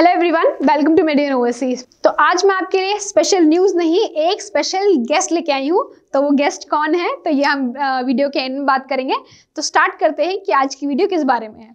hello everyone welcome to Meridean overseas तो आज मैं आपके लिए स्पेशल न्यूज़ नहीं एक स्पेशल गेस्ट लेके आई हूँ तो वो गेस्ट कौन है तो ये हम वीडियो के एंड में बात करेंगे तो स्टार्ट करते हैं कि आज की वीडियो किस बारे में है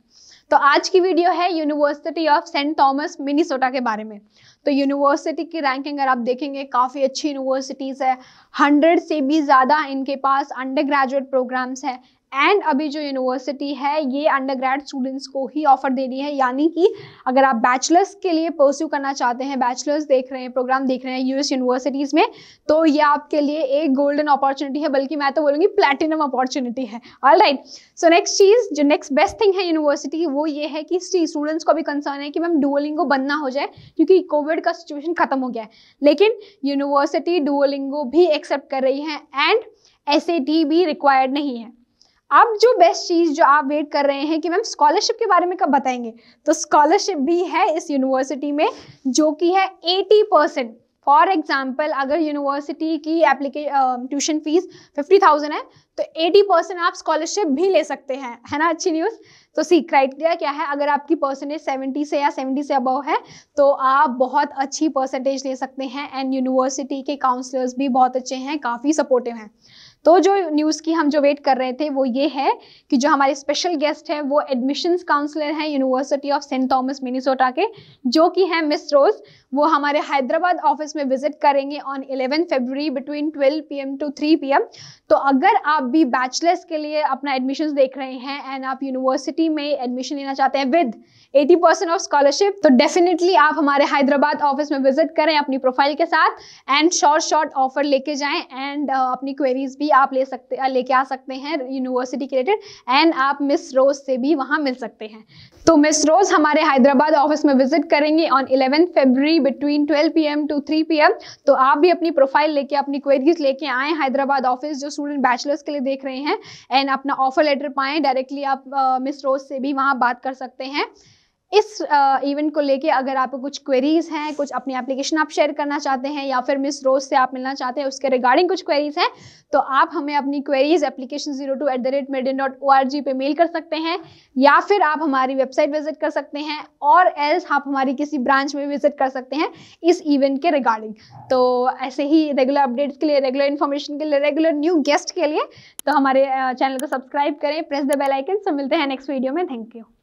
तो आज की वीडियो है University of Saint Thomas Minnesota के बारे में तो यूनिवर्सिटी की रैंकिंग अगर आप देखेंगे काफ़ी अच्छी यूनिवर्सिटीज़ है हंड्रेड से भी ज़्यादा इनके पास अंडर ग्रेजुएट प्रोग्राम्स है एंड अभी जो यूनिवर्सिटी है ये अंडर स्टूडेंट्स को ही ऑफर दे रही है यानी कि अगर आप बैचलर्स के लिए परस्यू करना चाहते हैं बैचलर्स देख रहे हैं प्रोग्राम देख रहे हैं यूएस यूनिवर्सिटीज़ में तो ये आपके लिए एक गोल्डन अपॉर्चुनिटी है बल्कि मैं तो बोलूँगी प्लेटिनम अपॉर्चुनिटी है ऑल राइट सो नेक्स्ट चीज़ जो नेक्स्ट बेस्ट थिंग है यूनिवर्सिटी वो ये है कि स्टूडेंट्स को भी कंसर्न है कि मैम डुओलिंगो बनना हो जाए क्योंकि कोविड का सिचुएशन खत्म हो गया है लेकिन यूनिवर्सिटी डुओलिंगो भी एक्सेप्ट कर रही है एंड एस भी रिक्वायर्ड नहीं है अब जो बेस्ट चीज़ जो आप वेट कर रहे हैं कि मैम स्कॉलरशिप के बारे में कब बताएंगे तो स्कॉलरशिप भी है इस यूनिवर्सिटी में जो कि है एटी परसेंट फॉर एग्जाम्पल अगर यूनिवर्सिटी की ट्यूशन फीस फिफ्टी थाउजेंड है तो एटी परसेंट आप स्कॉलरशिप भी ले सकते हैं है ना अच्छी न्यूज़ तो सी क्राइटेरिया क्या है अगर आपकी परसेंटेज सेवेंटी से या सेवेंटी से अबव है तो आप बहुत अच्छी परसेंटेज ले सकते हैं एंड यूनिवर्सिटी के काउंसलर्स भी बहुत अच्छे हैं काफ़ी सपोर्टिव हैं तो जो न्यूज़ की हम जो वेट कर रहे थे वो ये है कि जो हमारे स्पेशल गेस्ट हैं वो एडमिशन्स काउंसलर हैं University of Saint Thomas Minnesota के जो कि हैं मिस रोज़ वो हमारे हैदराबाद ऑफिस में विजिट करेंगे on 11 February between P M to P M तो अगर आप भी बैचलर्स के लिए अपना एडमिशन देख रहे हैं एंड आप यूनिवर्सिटी में एडमिशन लेना चाहते हैं विद 80 परसेंट ऑफ स्कॉलरशिप तो डेफिनेटली आप हमारे हैदराबाद ऑफिस में विजिट करें अपनी प्रोफाइल के साथ एंड शॉर्ट शॉर्ट ऑफर लेके जाएं एंड uh, अपनी क्वेरीज भी आप ले सकते लेके आ सकते हैं यूनिवर्सिटी के रिलेटेड एंड आप मिस रोज से भी वहाँ मिल सकते हैं तो मिस रोज हमारे हैदराबाद ऑफिस में विजिट करेंगे on eleven February between twelve P M to three P M तो आप भी अपनी प्रोफाइल लेके अपनी क्वेरीज लेके आए हैदराबाद ऑफिस जो स्टूडेंट बैचलर्स के लिए देख रहे हैं एंड अपना ऑफर लेटर पाएँ डायरेक्टली आप मिस रोज से भी वहाँ बात कर सकते हैं इस इवेंट को लेके अगर आपको कुछ क्वेरीज हैं कुछ अपनी एप्लीकेशन आप शेयर करना चाहते हैं या फिर मिस रोज से आप मिलना चाहते हैं उसके रिगार्डिंग कुछ क्वेरीज हैं तो आप हमें अपनी queries application zero two at the rate medin dot O R G पे मेल कर सकते हैं या फिर आप हमारी वेबसाइट विजिट कर सकते हैं और एल्स आप हमारी किसी ब्रांच में विजिट कर सकते हैं इस इवेंट के रिगार्डिंग तो ऐसे ही रेगुलर अपडेट्स के लिए रेगुलर इन्फॉर्मेशन के लिए रेगुलर न्यू गेस्ट के लिए तो हमारे चैनल को सब्सक्राइब करें प्रेस द बेल आइकन से मिलते हैं नेक्स्ट वीडियो में थैंक यू